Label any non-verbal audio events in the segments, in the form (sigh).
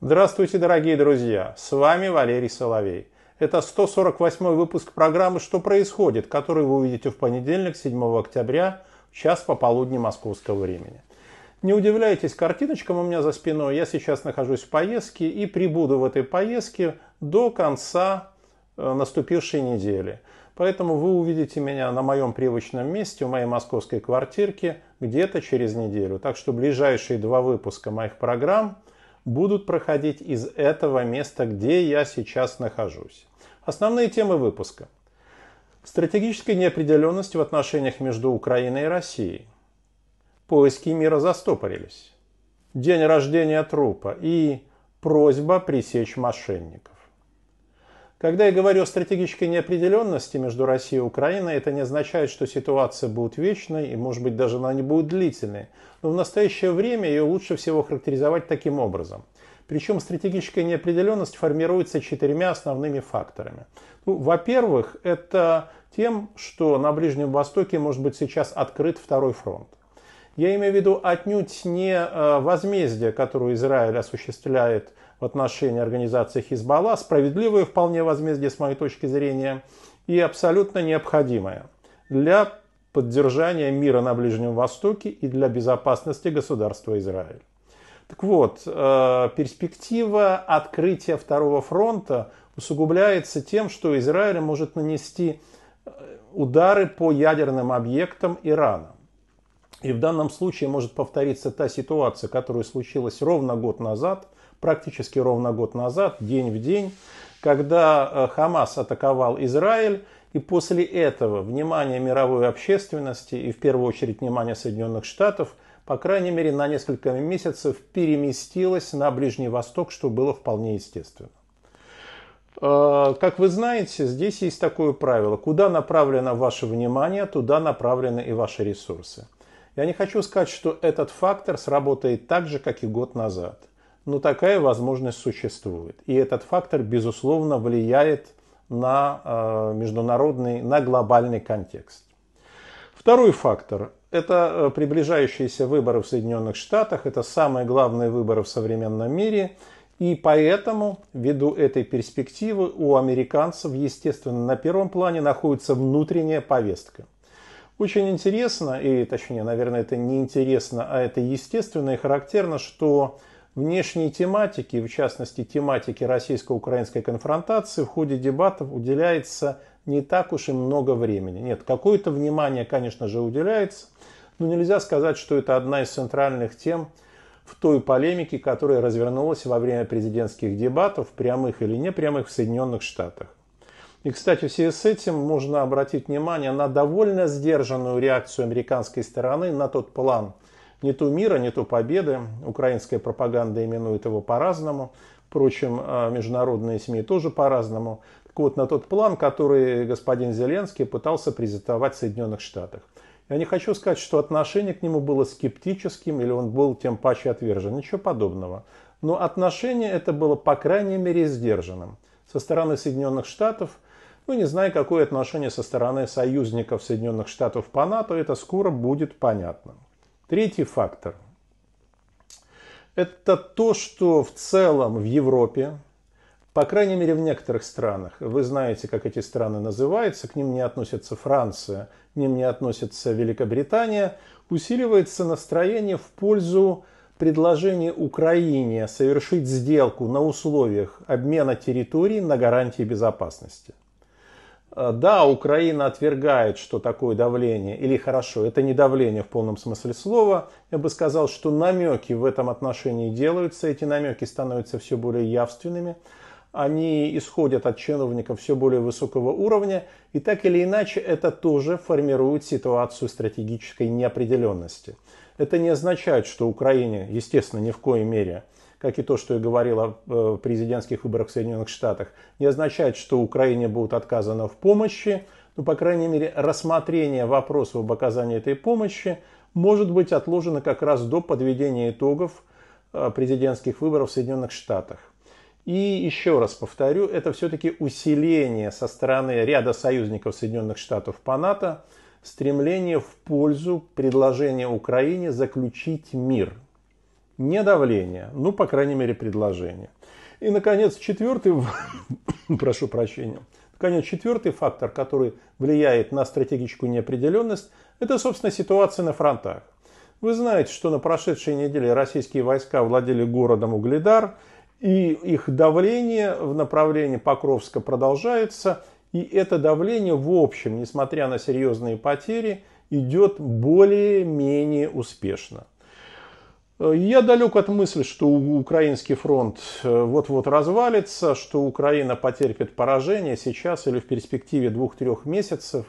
Здравствуйте, дорогие друзья! С вами Валерий Соловей. Это 148 выпуск программы «Что происходит?», который вы увидите в понедельник, 7 октября, в час пополудни московского времени. Не удивляйтесь картиночкам у меня за спиной. Я сейчас нахожусь в поездке и прибуду в этой поездке до конца э, наступившей недели. Поэтому вы увидите меня на моем привычном месте, у моей московской квартирки, где-то через неделю. Так что ближайшие два выпуска моих программ – будут проходить из этого места, где я сейчас нахожусь. Основные темы выпуска. Стратегическая неопределенность в отношениях между Украиной и Россией. Поиски мира застопорились. День рождения трупа и просьба пресечь мошенников. Когда я говорю о стратегической неопределенности между Россией и Украиной, это не означает, что ситуация будет вечной и, может быть, даже она не будет длительной. Но в настоящее время ее лучше всего характеризовать таким образом. Причем стратегическая неопределенность формируется четырьмя основными факторами. Ну, во-первых, это тем, что на Ближнем Востоке может быть сейчас открыт второй фронт. Я имею в виду отнюдь не э, возмездие, которое Израиль осуществляет – в отношении организации Хизбалла, справедливое вполне возмездие с моей точки зрения и абсолютно необходимое для поддержания мира на Ближнем Востоке и для безопасности государства Израиль. Так вот, э, перспектива открытия Второго фронта усугубляется тем, что Израиль может нанести э, удары по ядерным объектам Ирана. И в данном случае может повториться та ситуация, которая случилась ровно год назад, практически ровно год назад, день в день, когда э, Хамас атаковал Израиль, и после этого внимание мировой общественности и в первую очередь внимание Соединенных Штатов, по крайней мере на несколько месяцев, переместилось на Ближний Восток, что было вполне естественно. Э, как вы знаете, здесь есть такое правило. Куда направлено ваше внимание, туда направлены и ваши ресурсы. Я не хочу сказать, что этот фактор сработает так же, как и год назад – но ну, такая возможность существует. И этот фактор, безусловно, влияет на э, международный, на глобальный контекст. Второй фактор – это э, приближающиеся выборы в Соединенных Штатах, это самые главные выборы в современном мире, и поэтому, ввиду этой перспективы, у американцев, естественно, на первом плане находится внутренняя повестка. Очень интересно, и точнее, наверное, это не интересно, а это естественно и характерно, что внешней тематики, в частности тематики российско-украинской конфронтации, в ходе дебатов уделяется не так уж и много времени. Нет, какое-то внимание, конечно же, уделяется, но нельзя сказать, что это одна из центральных тем в той полемике, которая развернулась во время президентских дебатов, прямых или непрямых, в Соединенных Штатах. И, кстати, в связи с этим можно обратить внимание на довольно сдержанную реакцию американской стороны на тот план – не то мира, не то победы. Украинская пропаганда именует его по-разному. Впрочем, а, международные СМИ тоже по-разному. Так вот, на тот план, который господин Зеленский пытался презентовать в Соединенных Штатах. Я не хочу сказать, что отношение к нему было скептическим или он был тем паче отвержен. Ничего подобного. Но отношение это было, по крайней мере, сдержанным. Со стороны Соединенных Штатов, ну не знаю, какое отношение со стороны союзников Соединенных Штатов по НАТО, это скоро будет понятно. Третий фактор – это то, что в целом в Европе, по крайней мере в некоторых странах, вы знаете, как эти страны называются, к ним не относится Франция, к ним не относится Великобритания, усиливается настроение в пользу предложения Украине совершить сделку на условиях обмена территорий на гарантии безопасности – Э, да, Украина отвергает, что такое давление, или хорошо, это не давление в полном смысле слова. Я бы сказал, что намеки в этом отношении делаются, эти намеки становятся все более явственными. Они исходят от чиновников все более высокого уровня, и так или иначе это тоже формирует ситуацию стратегической неопределенности. Это не означает, что Украине, естественно, ни в коей мере – как и то, что я говорил о э, президентских выборах в Соединенных Штатах, не означает, что Украине будет отказано в помощи, но, ну, по крайней мере, рассмотрение вопроса об оказании этой помощи может быть отложено как раз до подведения итогов э, президентских выборов в Соединенных Штатах. И еще раз повторю, это все-таки усиление со стороны ряда союзников Соединенных Штатов по НАТО, стремление в пользу предложения Украине заключить мир. Не давление, ну, по крайней мере, предложение. И, наконец, четвертый, (coughs) прошу прощения, наконец, четвертый фактор, который влияет на стратегическую неопределенность, это, собственно, ситуация на фронтах. Вы знаете, что на прошедшей неделе российские войска владели городом Угледар, и их давление в направлении Покровска продолжается, и это давление в общем, несмотря на серьезные потери, идет более-менее успешно. Э, я далек от мысли, что украинский фронт э, вот-вот развалится, что Украина потерпит поражение сейчас или в перспективе двух-трех месяцев.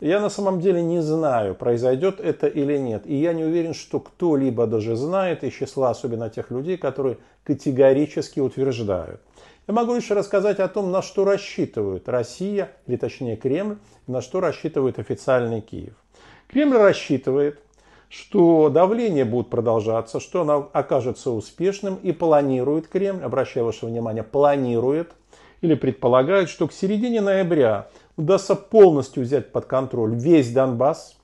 Я на самом деле не знаю, произойдет это или нет. И я не уверен, что кто-либо даже знает, из числа особенно тех людей, которые категорически утверждают. Я могу лишь рассказать о том, на что рассчитывает Россия, или точнее Кремль, на что рассчитывает официальный Киев. Кремль рассчитывает, что давление будет продолжаться, что оно окажется успешным и планирует Кремль, обращаю ваше внимание, планирует или предполагает, что к середине ноября удастся полностью взять под контроль весь Донбасс,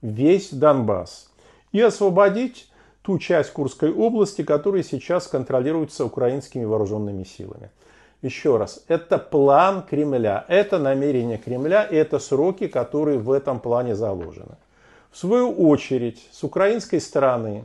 весь Донбасс и освободить ту часть Курской области, которая сейчас контролируется украинскими вооруженными силами. Еще раз, это план Кремля, это намерение Кремля, и это сроки, которые в этом плане заложены. В свою очередь, с украинской стороны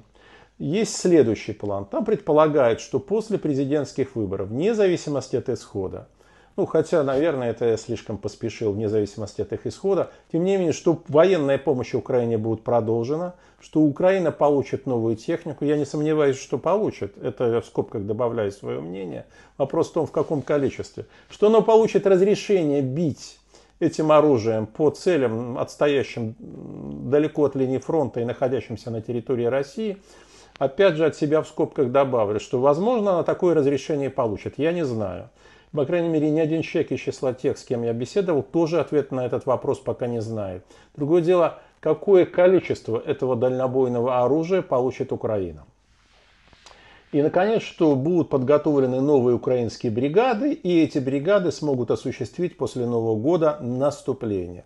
есть следующий план. Там предполагают, что после президентских выборов, вне зависимости от исхода, ну, хотя, наверное, это я слишком поспешил, вне зависимости от их исхода. Тем не менее, что военная помощь Украине будет продолжена, что Украина получит новую технику. Я не сомневаюсь, что получит. Это я в скобках добавляю свое мнение. Вопрос в том, в каком количестве. Что она получит разрешение бить этим оружием по целям, отстоящим далеко от линии фронта и находящимся на территории России. Опять же, от себя в скобках добавлю, что, возможно, она такое разрешение получит. Я не знаю. По крайней мере, ни один человек из числа тех, с кем я беседовал, тоже ответ на этот вопрос пока не знает. Другое дело, какое количество этого дальнобойного оружия получит Украина. И, наконец, что будут подготовлены новые украинские бригады, и эти бригады смогут осуществить после Нового года наступление.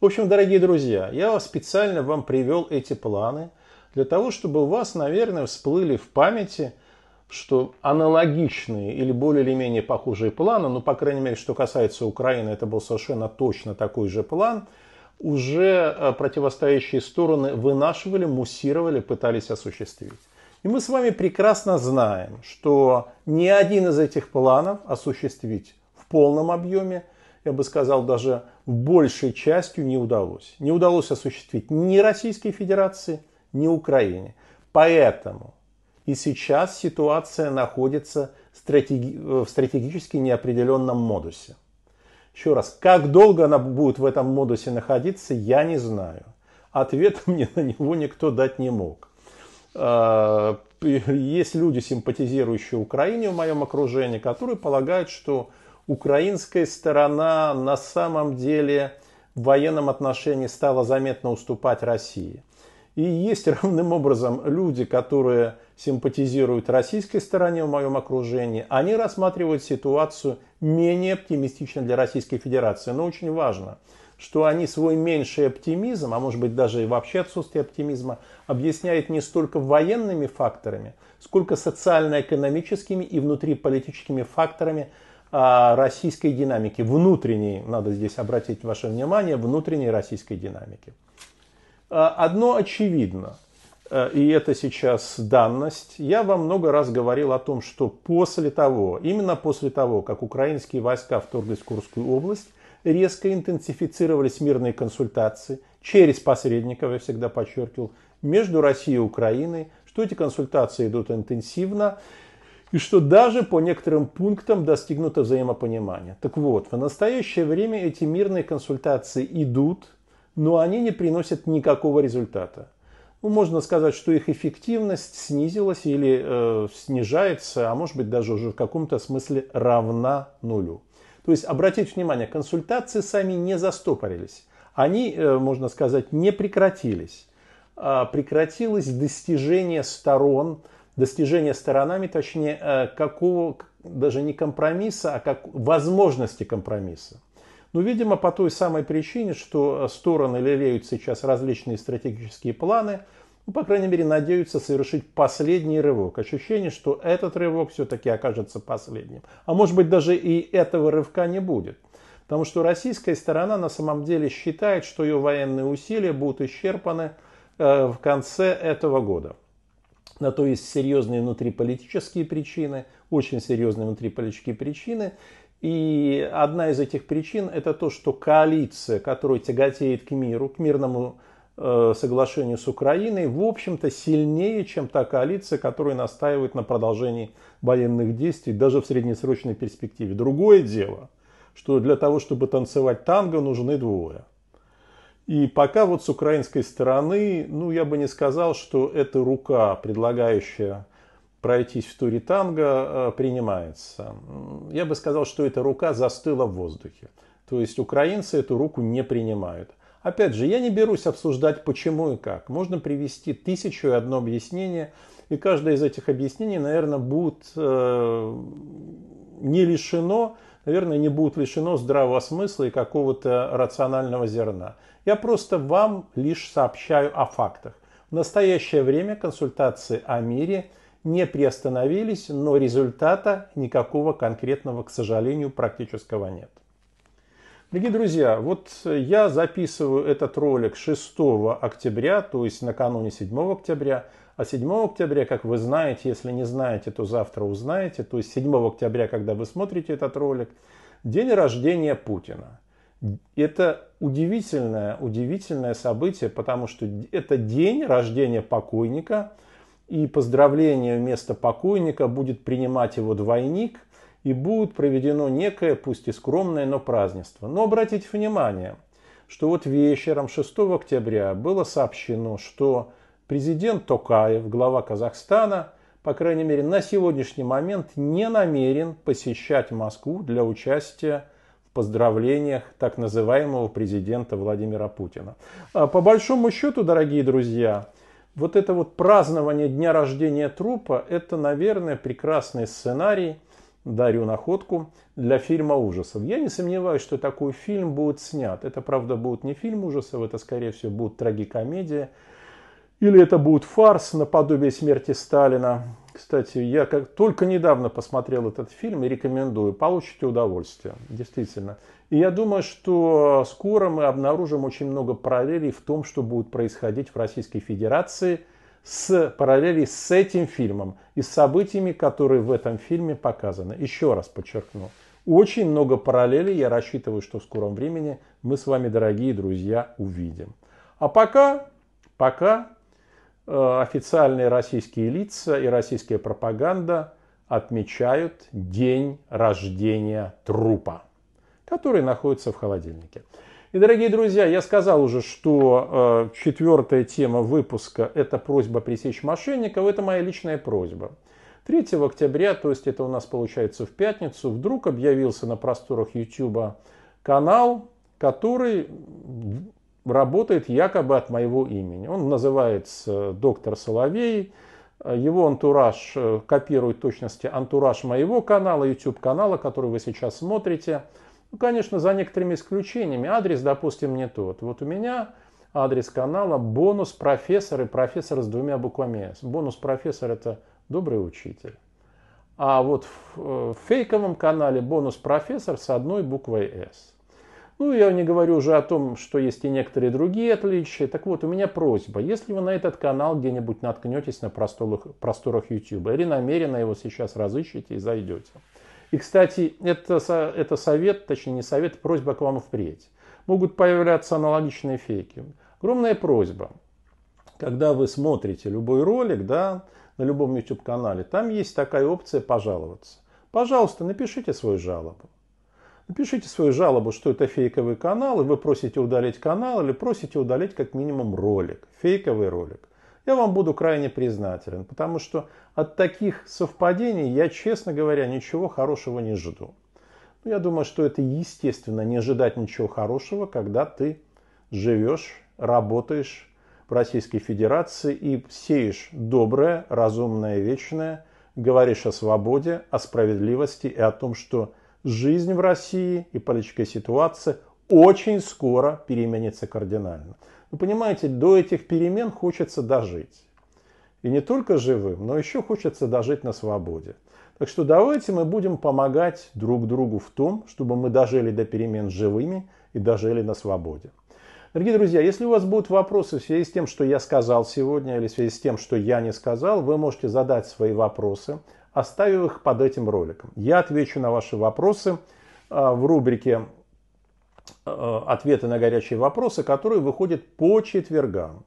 В общем, дорогие друзья, я специально вам привел эти планы для того, чтобы у вас, наверное, всплыли в памяти, что аналогичные или более или менее похожие планы, ну, по крайней мере, что касается Украины, это был совершенно точно такой же план, уже э, противостоящие стороны вынашивали, муссировали, пытались осуществить. И мы с вами прекрасно знаем, что ни один из этих планов осуществить в полном объеме, я бы сказал, даже большей частью не удалось. Не удалось осуществить ни Российской Федерации, ни Украине. Поэтому и сейчас ситуация находится в стратегически неопределенном модусе. Еще раз, как долго она будет в этом модусе находиться, я не знаю. Ответ (laughs) мне на него никто дать не мог. Э, есть люди, симпатизирующие Украине в моем окружении, которые полагают, что украинская сторона на самом деле в военном отношении стала заметно уступать России. И есть (laughs) равным образом люди, которые симпатизируют российской стороне в моем окружении, они рассматривают ситуацию менее оптимистично для Российской Федерации. Но очень важно – что они свой меньший оптимизм, а может быть даже и вообще отсутствие оптимизма, объясняют не столько военными факторами, сколько социально-экономическими и внутриполитическими факторами а, российской динамики, внутренней, надо здесь обратить ваше внимание, внутренней российской динамики. А, одно очевидно, э, и это сейчас данность, я вам много раз говорил о том, что после того, именно после того, как украинские войска вторглись в Курскую область, резко интенсифицировались мирные консультации через посредников, я всегда подчеркивал, между Россией и Украиной, что эти консультации идут интенсивно и что даже по некоторым пунктам достигнуто взаимопонимание. Так вот, в настоящее время эти мирные консультации идут, но они не приносят никакого результата. Ну, можно сказать, что их эффективность снизилась или э, снижается, а может быть даже уже в каком-то смысле равна нулю. То есть, обратите внимание, консультации сами не застопорились. Они, э, можно сказать, не прекратились. А прекратилось достижение сторон, достижение сторонами, точнее, э, какого, даже не компромисса, а как возможности компромисса. Ну, видимо, по той самой причине, что э, стороны лелеют сейчас различные стратегические планы – ну, по крайней мере, надеются совершить последний рывок. Ощущение, что этот рывок все-таки окажется последним. А может быть, даже и этого рывка не будет. Потому что российская сторона на самом деле считает, что ее военные усилия будут исчерпаны э, в конце этого года. На то есть серьезные внутриполитические причины, очень серьезные внутриполитические причины. И одна из этих причин это то, что коалиция, которая тяготеет к миру, к мирному Э, соглашению с Украиной, в общем-то, сильнее, чем та коалиция, которая настаивает на продолжении военных действий даже в среднесрочной перспективе. Другое дело, что для того, чтобы танцевать танго, нужны двое. И пока вот с украинской стороны, ну, я бы не сказал, что эта рука, предлагающая пройтись в туре танго, э, принимается. Я бы сказал, что эта рука застыла в воздухе. То есть украинцы эту руку не принимают. Опять же, я не берусь обсуждать почему и как. Можно привести тысячу и одно объяснение, и каждое из этих объяснений, наверное, будет э, не лишено, наверное, не будет лишено здравого смысла и какого-то рационального зерна. Я просто вам лишь сообщаю о фактах. В настоящее время консультации о мире не приостановились, но результата никакого конкретного, к сожалению, практического нет. Дорогие друзья, вот я записываю этот ролик 6 октября, то есть накануне 7 октября. А 7 октября, как вы знаете, если не знаете, то завтра узнаете. То есть 7 октября, когда вы смотрите этот ролик, день рождения Путина. Это удивительное, удивительное событие, потому что это день рождения покойника, и поздравление вместо покойника будет принимать его двойник – и будет проведено некое, пусть и скромное, но празднество. Но обратите внимание, что вот вечером 6 октября было сообщено, что президент Токаев, глава Казахстана, по крайней мере на сегодняшний момент не намерен посещать Москву для участия в поздравлениях так называемого президента Владимира Путина. А по большому счету, дорогие друзья, вот это вот празднование дня рождения трупа, это, наверное, прекрасный сценарий – дарю находку для фильма ужасов. Я не сомневаюсь, что такой фильм будет снят. Это, правда, будет не фильм ужасов, это, скорее всего, будет трагикомедия. Или это будет фарс наподобие смерти Сталина. Кстати, я как только недавно посмотрел этот фильм и рекомендую. Получите удовольствие, действительно. И я думаю, что скоро мы обнаружим очень много параллелей в том, что будет происходить в Российской Федерации – с параллели с этим фильмом и с событиями, которые в этом фильме показаны. Еще раз подчеркну. Очень много параллелей. Я рассчитываю, что в скором времени мы с вами, дорогие друзья, увидим. А пока, пока э, официальные российские лица и российская пропаганда отмечают день рождения трупа, который находится в холодильнике. И, дорогие друзья, я сказал уже, что э, четвертая тема выпуска – это просьба пресечь мошенников. Это моя личная просьба. 3 октября, то есть это у нас получается в пятницу, вдруг объявился на просторах YouTube канал, который работает якобы от моего имени. Он называется «Доктор Соловей». Его антураж э, копирует точности антураж моего канала, YouTube канала, который вы сейчас смотрите – ну, конечно, за некоторыми исключениями. Адрес, допустим, не тот. Вот у меня адрес канала «Бонус профессор» и «Профессор» с двумя буквами «С». «Бонус профессор» — это «Добрый учитель». А вот э, в, фейковом канале «Бонус профессор» с одной буквой «С». Ну, я не говорю уже о том, что есть и некоторые другие отличия. Так вот, у меня просьба, если вы на этот канал где-нибудь наткнетесь на просторах, просторах YouTube или намеренно его сейчас разыщете и зайдете – и, кстати, это, это совет, точнее не совет, а просьба к вам впредь. Могут появляться аналогичные фейки. Огромная просьба. Когда вы смотрите любой ролик, да, на любом YouTube-канале, там есть такая опция «Пожаловаться». Пожалуйста, напишите свою жалобу. Напишите свою жалобу, что это фейковый канал, и вы просите удалить канал или просите удалить как минимум ролик, фейковый ролик я вам буду крайне признателен, потому что от таких совпадений я, честно говоря, ничего хорошего не жду. Но ну, я думаю, что это естественно, не ожидать ничего хорошего, когда ты живешь, работаешь в Российской Федерации и сеешь доброе, разумное, вечное, говоришь о свободе, о справедливости и о том, что жизнь в России и политическая ситуация очень скоро переменится кардинально. Вы понимаете, до этих перемен хочется дожить. И не только живым, но еще хочется дожить на свободе. Так что давайте мы будем помогать друг другу в том, чтобы мы дожили до перемен живыми и дожили на свободе. Дорогие друзья, если у вас будут вопросы в связи с тем, что я сказал сегодня, или в связи с тем, что я не сказал, вы можете задать свои вопросы, оставив их под этим роликом. Я отвечу на ваши вопросы а, в рубрике Э, ответы на горячие вопросы, которые выходят по четвергам.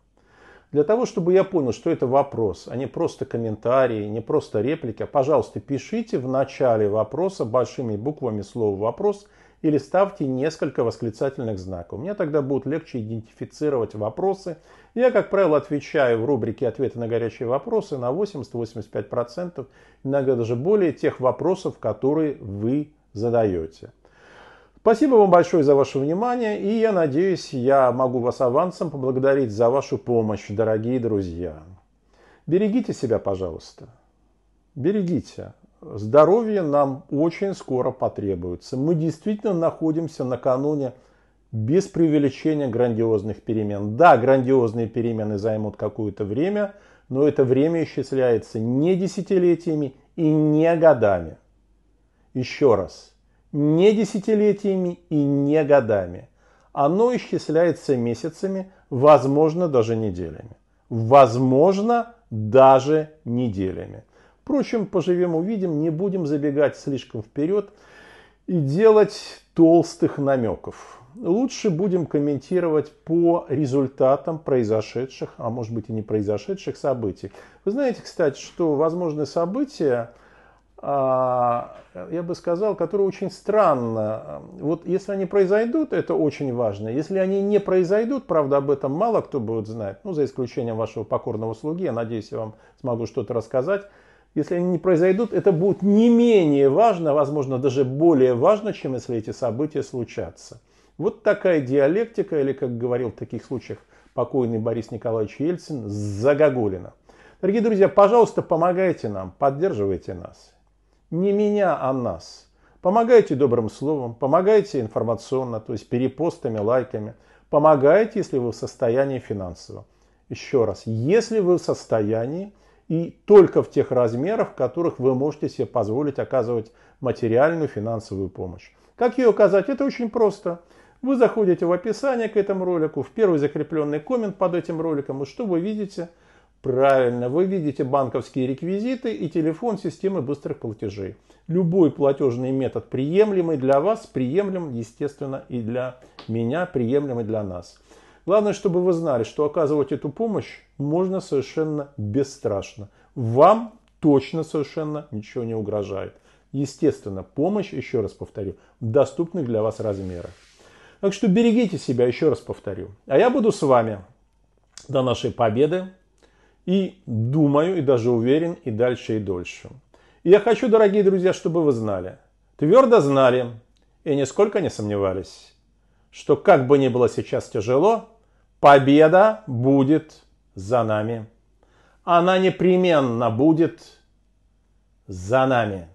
Для того, чтобы я понял, что это вопрос, а не просто комментарии, не просто реплики, пожалуйста, пишите в начале вопроса большими буквами слово «вопрос» или ставьте несколько восклицательных знаков. Мне тогда будет легче идентифицировать вопросы. Я, как правило, отвечаю в рубрике «Ответы на горячие вопросы» на 80-85%, иногда даже более тех вопросов, которые вы задаете. Спасибо вам большое за ваше внимание, и я надеюсь, я могу вас авансом поблагодарить за вашу помощь, дорогие друзья. Берегите себя, пожалуйста. Берегите. Здоровье нам очень скоро потребуется. Мы действительно находимся накануне без преувеличения грандиозных перемен. Да, грандиозные перемены займут какое-то время, но это время исчисляется не десятилетиями и не годами. Еще раз – не десятилетиями и не годами. Оно исчисляется месяцами, возможно, даже неделями. Возможно, даже неделями. Впрочем, поживем увидим, не будем забегать слишком вперед и делать толстых намеков. Лучше будем комментировать по результатам произошедших, а может быть и не произошедших событий. Вы знаете, кстати, что возможные события а, я бы сказал, которые очень странно. Вот если они произойдут, это очень важно. Если они не произойдут, правда, об этом мало кто будет знать, ну, за исключением вашего покорного слуги, я надеюсь, я вам смогу что-то рассказать. Если они не произойдут, это будет не менее важно, возможно, даже более важно, чем если эти события случатся. Вот такая диалектика, или, как говорил в таких случаях покойный Борис Николаевич Ельцин, загогулина. Дорогие друзья, пожалуйста, помогайте нам, поддерживайте нас. Не меня, а нас. Помогайте добрым словом, помогайте информационно, то есть перепостами, лайками. Помогайте, если вы в состоянии финансово. Еще раз, если вы в состоянии и только в тех размерах, в которых вы можете себе позволить оказывать материальную финансовую помощь. Как ее оказать? Это очень просто. Вы заходите в описание к этому ролику, в первый закрепленный коммент под этим роликом, и что вы видите – Правильно, вы видите банковские реквизиты и телефон системы быстрых платежей. Любой платежный метод приемлемый для вас, приемлем, естественно, и для меня, приемлемый для нас. Главное, чтобы вы знали, что оказывать эту помощь можно совершенно бесстрашно. Вам точно совершенно ничего не угрожает. Естественно, помощь, еще раз повторю, в доступных для вас размерах. Так что берегите себя, еще раз повторю. А я буду с вами до нашей победы, и думаю, и даже уверен, и дальше, и дольше. И я хочу, дорогие друзья, чтобы вы знали, твердо знали и нисколько не сомневались, что как бы ни было сейчас тяжело, победа будет за нами. Она непременно будет за нами.